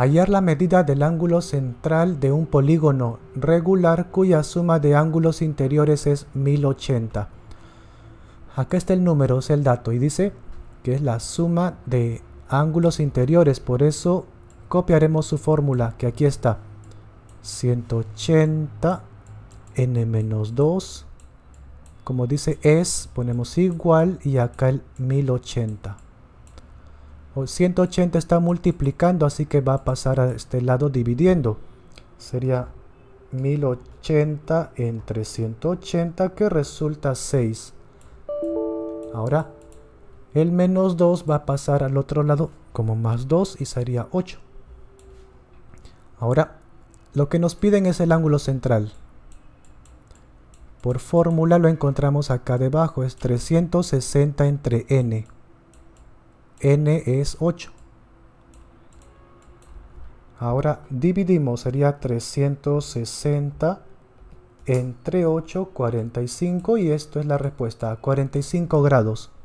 Hallar la medida del ángulo central de un polígono regular cuya suma de ángulos interiores es 1080. Acá está el número, es el dato, y dice que es la suma de ángulos interiores, por eso copiaremos su fórmula, que aquí está. 180 n-2, como dice es, ponemos igual y acá el 1080. 180 está multiplicando, así que va a pasar a este lado dividiendo. Sería 1080 entre 180 que resulta 6. Ahora, el menos 2 va a pasar al otro lado como más 2 y sería 8. Ahora, lo que nos piden es el ángulo central. Por fórmula lo encontramos acá debajo, es 360 entre n n es 8. Ahora dividimos, sería 360 entre 8, 45 y esto es la respuesta, 45 grados.